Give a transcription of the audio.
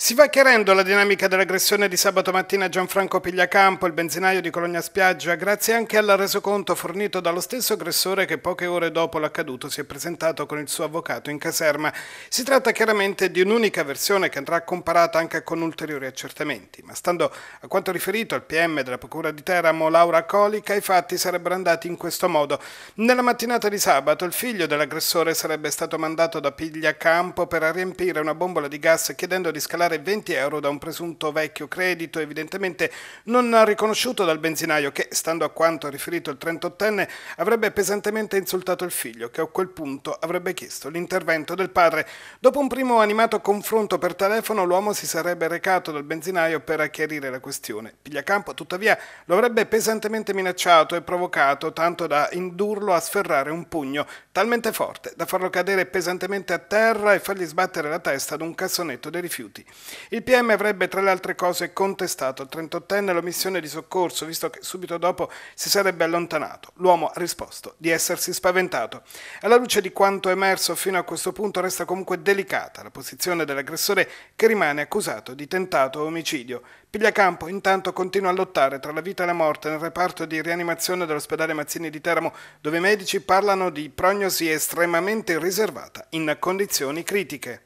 Si va chiarendo la dinamica dell'aggressione di sabato mattina a Gianfranco Pigliacampo, il benzinaio di Cologna Spiaggia, grazie anche al resoconto fornito dallo stesso aggressore che poche ore dopo l'accaduto si è presentato con il suo avvocato in caserma. Si tratta chiaramente di un'unica versione che andrà comparata anche con ulteriori accertamenti, ma stando a quanto riferito al PM della Procura di Teramo, Laura Colica, i fatti sarebbero andati in questo modo. Nella mattinata di sabato il figlio dell'aggressore sarebbe stato mandato da Pigliacampo per riempire una bombola di gas chiedendo di scalare recuperare 20 euro da un presunto vecchio credito evidentemente non riconosciuto dal benzinaio che, stando a quanto riferito il 38enne, avrebbe pesantemente insultato il figlio che a quel punto avrebbe chiesto l'intervento del padre. Dopo un primo animato confronto per telefono l'uomo si sarebbe recato dal benzinaio per chiarire la questione. Pigliacampo tuttavia lo avrebbe pesantemente minacciato e provocato tanto da indurlo a sferrare un pugno talmente forte da farlo cadere pesantemente a terra e fargli sbattere la testa ad un cassonetto dei rifiuti. Il PM avrebbe tra le altre cose contestato al 38enne l'omissione di soccorso, visto che subito dopo si sarebbe allontanato. L'uomo ha risposto di essersi spaventato. Alla luce di quanto emerso fino a questo punto resta comunque delicata la posizione dell'aggressore che rimane accusato di tentato omicidio. Pigliacampo intanto continua a lottare tra la vita e la morte nel reparto di rianimazione dell'ospedale Mazzini di Teramo, dove i medici parlano di prognosi estremamente riservata in condizioni critiche.